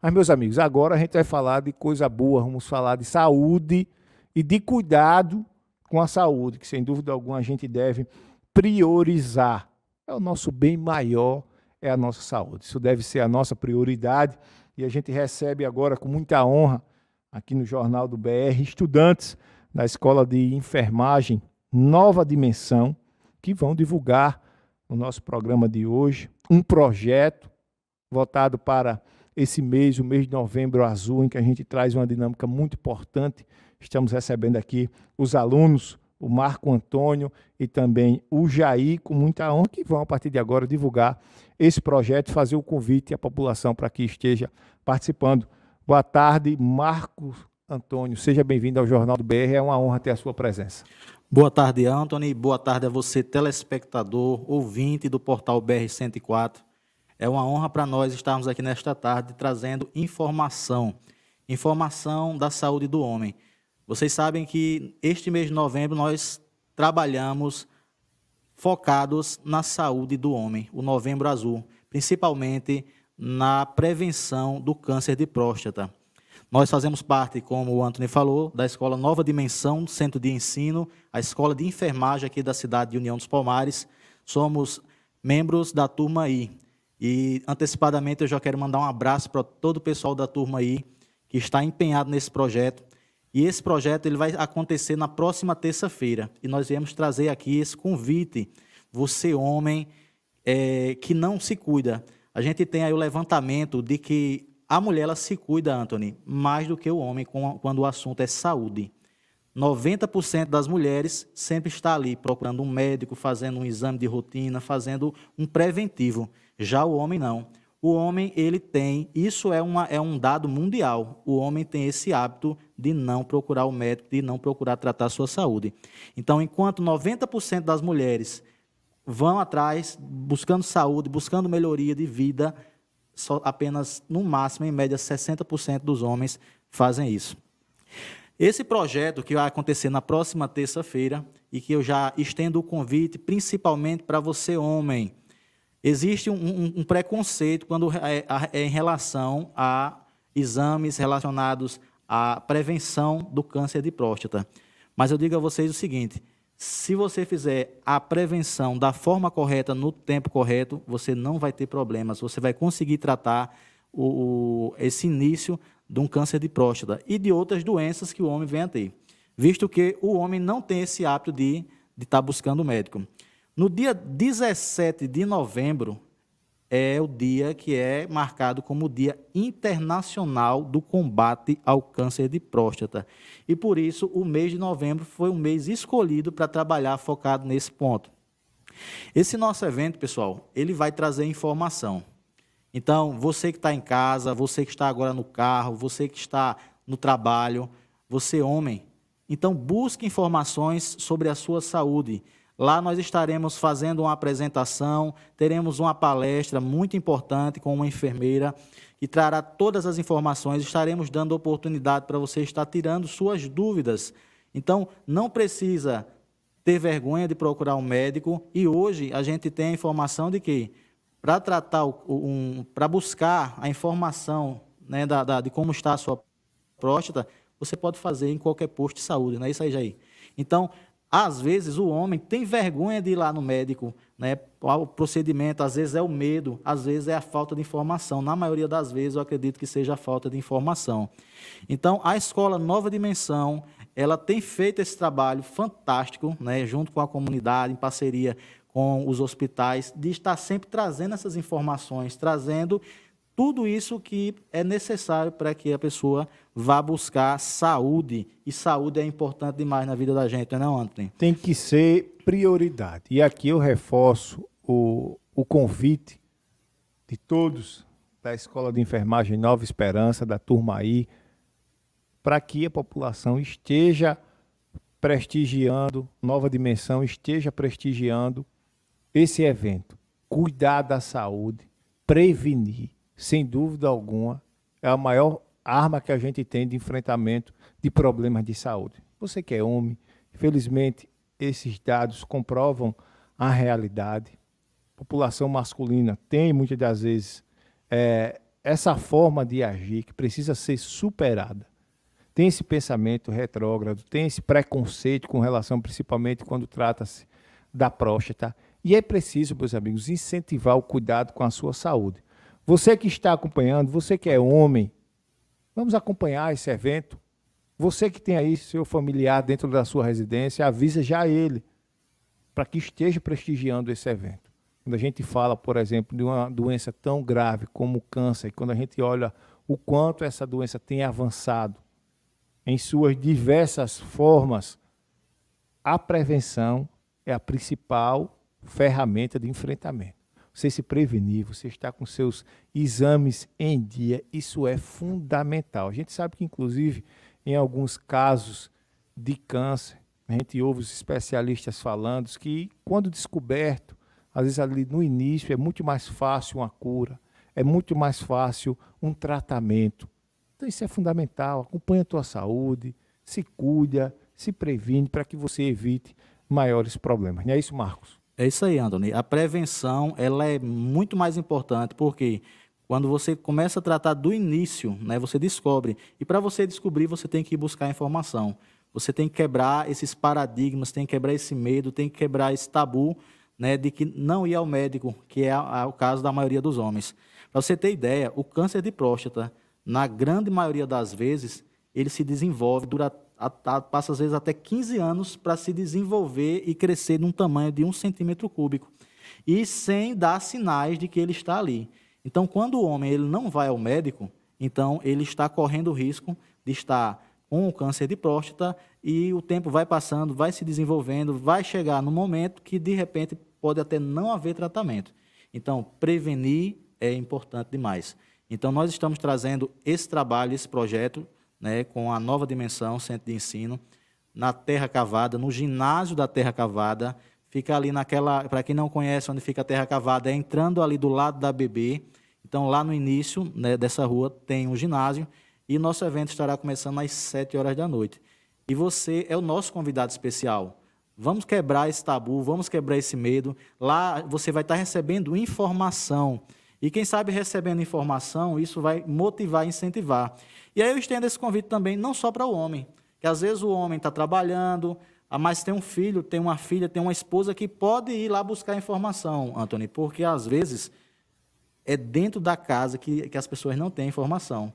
Mas, meus amigos, agora a gente vai falar de coisa boa, vamos falar de saúde e de cuidado com a saúde, que sem dúvida alguma a gente deve priorizar. É o nosso bem maior, é a nossa saúde. Isso deve ser a nossa prioridade e a gente recebe agora com muita honra aqui no Jornal do BR estudantes da Escola de Enfermagem Nova Dimensão que vão divulgar no nosso programa de hoje um projeto voltado para esse mês, o mês de novembro azul, em que a gente traz uma dinâmica muito importante. Estamos recebendo aqui os alunos, o Marco Antônio e também o Jair, com muita honra, que vão, a partir de agora, divulgar esse projeto, fazer o convite à população para que esteja participando. Boa tarde, Marco Antônio. Seja bem-vindo ao Jornal do BR, é uma honra ter a sua presença. Boa tarde, Antônio Boa tarde a você, telespectador, ouvinte do portal BR 104. É uma honra para nós estarmos aqui nesta tarde trazendo informação, informação da saúde do homem. Vocês sabem que este mês de novembro nós trabalhamos focados na saúde do homem, o Novembro Azul, principalmente na prevenção do câncer de próstata. Nós fazemos parte, como o Anthony falou, da Escola Nova Dimensão, Centro de Ensino, a Escola de Enfermagem aqui da cidade de União dos Palmares. Somos membros da turma I. E antecipadamente eu já quero mandar um abraço para todo o pessoal da turma aí que está empenhado nesse projeto. E esse projeto ele vai acontecer na próxima terça-feira. E nós viemos trazer aqui esse convite. Você, homem, é, que não se cuida. A gente tem aí o levantamento de que a mulher ela se cuida, Anthony, mais do que o homem quando o assunto é saúde. 90% das mulheres sempre está ali procurando um médico, fazendo um exame de rotina, fazendo um preventivo. Já o homem não. O homem, ele tem, isso é, uma, é um dado mundial, o homem tem esse hábito de não procurar o médico, de não procurar tratar a sua saúde. Então, enquanto 90% das mulheres vão atrás, buscando saúde, buscando melhoria de vida, só apenas, no máximo, em média, 60% dos homens fazem isso. Esse projeto que vai acontecer na próxima terça-feira e que eu já estendo o convite principalmente para você, homem. Existe um, um, um preconceito quando é, é em relação a exames relacionados à prevenção do câncer de próstata. Mas eu digo a vocês o seguinte: se você fizer a prevenção da forma correta, no tempo correto, você não vai ter problemas, você vai conseguir tratar o, o, esse início de um câncer de próstata e de outras doenças que o homem vem a ter, visto que o homem não tem esse hábito de estar tá buscando o médico. No dia 17 de novembro é o dia que é marcado como o Dia Internacional do Combate ao Câncer de Próstata. E por isso o mês de novembro foi um mês escolhido para trabalhar focado nesse ponto. Esse nosso evento, pessoal, ele vai trazer informação então, você que está em casa, você que está agora no carro, você que está no trabalho, você homem, então busque informações sobre a sua saúde. Lá nós estaremos fazendo uma apresentação, teremos uma palestra muito importante com uma enfermeira que trará todas as informações, estaremos dando oportunidade para você estar tirando suas dúvidas. Então, não precisa ter vergonha de procurar um médico e hoje a gente tem a informação de que para tratar um, para buscar a informação né, da, da, de como está a sua próstata, você pode fazer em qualquer posto de saúde, não é isso aí, Jair? Então, às vezes o homem tem vergonha de ir lá no médico, né? O procedimento, às vezes é o medo, às vezes é a falta de informação. Na maioria das vezes, eu acredito que seja a falta de informação. Então, a escola Nova Dimensão, ela tem feito esse trabalho fantástico, né? Junto com a comunidade, em parceria com os hospitais, de estar sempre trazendo essas informações, trazendo tudo isso que é necessário para que a pessoa vá buscar saúde. E saúde é importante demais na vida da gente, não é, Anthony? Tem que ser prioridade. E aqui eu reforço o, o convite de todos da Escola de Enfermagem Nova Esperança, da turma aí, para que a população esteja prestigiando Nova Dimensão, esteja prestigiando esse evento. Cuidar da saúde, prevenir, sem dúvida alguma, é a maior arma que a gente tem de enfrentamento de problemas de saúde. Você que é homem, felizmente esses dados comprovam a realidade. A população masculina tem muitas das vezes é, essa forma de agir que precisa ser superada. Tem esse pensamento retrógrado, tem esse preconceito com relação, principalmente quando trata-se da próstata. E é preciso, meus amigos, incentivar o cuidado com a sua saúde. Você que está acompanhando, você que é homem, vamos acompanhar esse evento. Você que tem aí seu familiar dentro da sua residência, avisa já ele para que esteja prestigiando esse evento. Quando a gente fala, por exemplo, de uma doença tão grave como o câncer, e quando a gente olha o quanto essa doença tem avançado em suas diversas formas, a prevenção é a principal ferramenta de enfrentamento. Você se prevenir, você está com seus exames em dia, isso é fundamental. A gente sabe que, inclusive, em alguns casos de câncer, a gente ouve os especialistas falando que, quando descoberto, às vezes ali no início é muito mais fácil uma cura, é muito mais fácil um tratamento. Então, isso é fundamental. Acompanhe a tua saúde, se cuida, se previne para que você evite maiores problemas. Não é isso, Marcos? É isso aí, Anthony. A prevenção ela é muito mais importante porque quando você começa a tratar do início, né, você descobre. E para você descobrir, você tem que buscar informação. Você tem que quebrar esses paradigmas, tem que quebrar esse medo, tem que quebrar esse tabu né, de que não ir ao médico, que é o caso da maioria dos homens. Para você ter ideia, o câncer de próstata, na grande maioria das vezes, ele se desenvolve durante a, a, passa às vezes até 15 anos para se desenvolver e crescer num tamanho de um centímetro cúbico e sem dar sinais de que ele está ali. Então, quando o homem ele não vai ao médico, então ele está correndo o risco de estar com o câncer de próstata e o tempo vai passando, vai se desenvolvendo, vai chegar no momento que de repente pode até não haver tratamento. Então, prevenir é importante demais. Então, nós estamos trazendo esse trabalho, esse projeto né, com a nova dimensão, centro de ensino, na Terra Cavada, no ginásio da Terra Cavada. Fica ali naquela. Para quem não conhece onde fica a Terra Cavada, é entrando ali do lado da BB. Então, lá no início né, dessa rua tem um ginásio. E nosso evento estará começando às 7 horas da noite. E você é o nosso convidado especial. Vamos quebrar esse tabu, vamos quebrar esse medo. Lá você vai estar recebendo informação e quem sabe recebendo informação, isso vai motivar, incentivar. E aí eu estendo esse convite também não só para o homem, que às vezes o homem está trabalhando, ah, mas tem um filho, tem uma filha, tem uma esposa que pode ir lá buscar informação, Anthony, porque às vezes é dentro da casa que, que as pessoas não têm informação.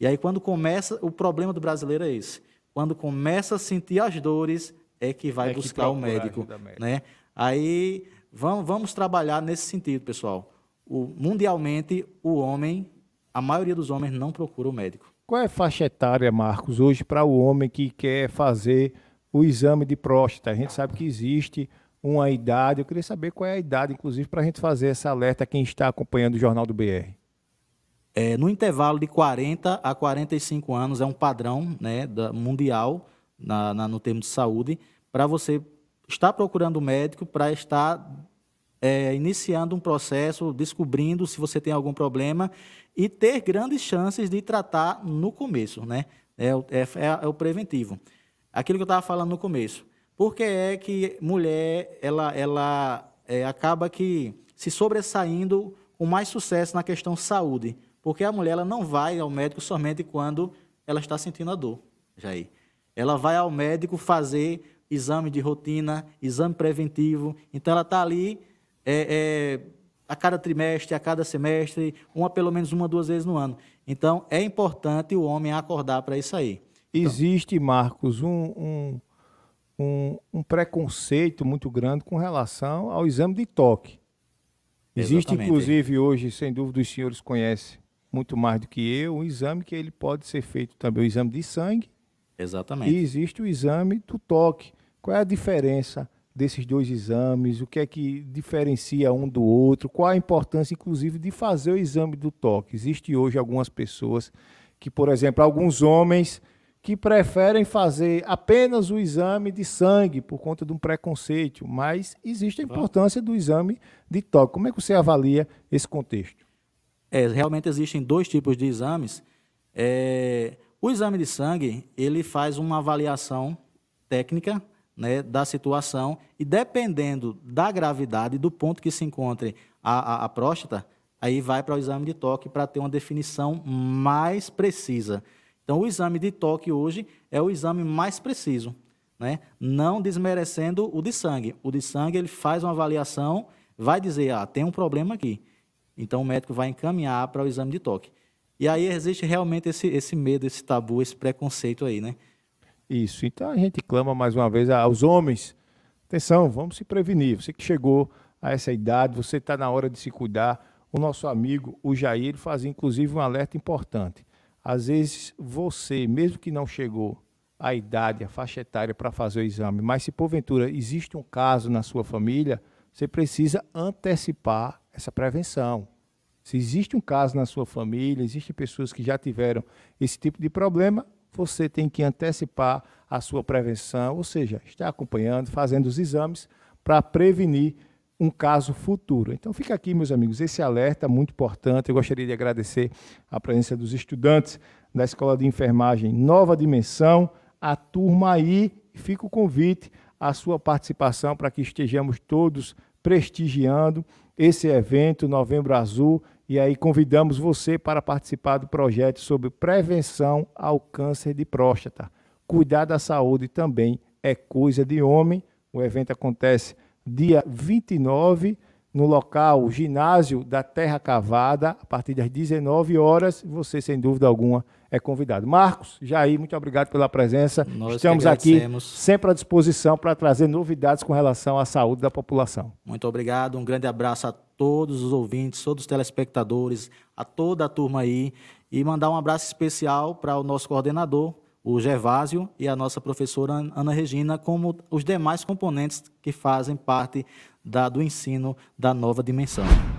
E aí quando começa, o problema do brasileiro é esse. Quando começa a sentir as dores, é que vai é buscar que o médico, médico, né? Aí vamos, vamos trabalhar nesse sentido, pessoal o, mundialmente, o homem, a maioria dos homens não procura o médico. Qual é a faixa etária, Marcos, hoje para o homem que quer fazer o exame de próstata? A gente sabe que existe uma idade. Eu queria saber qual é a idade, inclusive, para a gente fazer essa alerta a quem está acompanhando o Jornal do BR. É, no intervalo de 40 a 45 anos é um padrão né, da, mundial na, na, no termo de saúde para você estar procurando o médico para estar é, iniciando um processo, descobrindo se você tem algum problema e ter grandes chances de tratar no começo, né? É, é, é, é o preventivo. Aquilo que eu estava falando no começo. Por que é que mulher ela, ela é, acaba que se sobressaindo com mais sucesso na questão saúde? Porque a mulher ela não vai ao médico somente quando ela está sentindo a dor, Jair. Ela vai ao médico fazer exame de rotina, exame preventivo. Então ela está ali é, é, a cada trimestre, a cada semestre, uma pelo menos uma, duas vezes no ano. Então, é importante o homem acordar para isso aí. Então. Existe, Marcos, um, um, um, um, preconceito muito grande com relação ao exame de toque. Existe, Exatamente. inclusive, hoje, sem dúvida, os senhores conhecem muito mais do que eu, um exame que ele pode ser feito também, o exame de sangue. Exatamente. E existe o exame do toque. Qual é a diferença? desses dois exames, o que é que diferencia um do outro, qual a importância, inclusive, de fazer o exame do toque. Existe hoje algumas pessoas que, por exemplo, alguns homens que preferem fazer apenas o exame de sangue por conta de um preconceito, mas existe a importância do exame de toque. Como é que você avalia esse contexto? É, realmente existem dois tipos de exames. É, o exame de sangue ele faz uma avaliação técnica né, da situação e dependendo da gravidade do ponto que se encontre a, a, a próstata, aí vai para o exame de toque para ter uma definição mais precisa. Então, o exame de toque hoje é o exame mais preciso, né? não desmerecendo o de sangue. O de sangue ele faz uma avaliação, vai dizer, ah, tem um problema aqui. Então, o médico vai encaminhar para o exame de toque. E aí existe realmente esse, esse medo, esse tabu, esse preconceito aí, né? Isso. Então a gente clama mais uma vez aos homens: atenção, vamos se prevenir. Você que chegou a essa idade, você está na hora de se cuidar. O nosso amigo, o Jair, ele faz inclusive um alerta importante. Às vezes você, mesmo que não chegou à idade, à faixa etária para fazer o exame, mas se porventura existe um caso na sua família, você precisa antecipar essa prevenção. Se existe um caso na sua família, existem pessoas que já tiveram esse tipo de problema, você tem que antecipar a sua prevenção, ou seja, estar acompanhando, fazendo os exames para prevenir um caso futuro. Então fica aqui, meus amigos, esse alerta muito importante. Eu gostaria de agradecer a presença dos estudantes da Escola de Enfermagem Nova Dimensão, a turma aí, fica o convite à sua participação para que estejamos todos prestigiando esse evento Novembro Azul e aí convidamos você para participar do projeto sobre prevenção ao câncer de próstata. Cuidar da saúde também é coisa de homem. O evento acontece dia 29 no local, ginásio da Terra Cavada, a partir das 19 horas. Você, sem dúvida alguma, é convidado. Marcos, Jair, muito obrigado pela presença. Nós Estamos aqui sempre à disposição para trazer novidades com relação à saúde da população. Muito obrigado, um grande abraço a todos os ouvintes, todos os telespectadores, a toda a turma aí. E mandar um abraço especial para o nosso coordenador, o Gervásio, e a nossa professora Ana Regina, como os demais componentes que fazem parte dado o ensino da nova dimensão.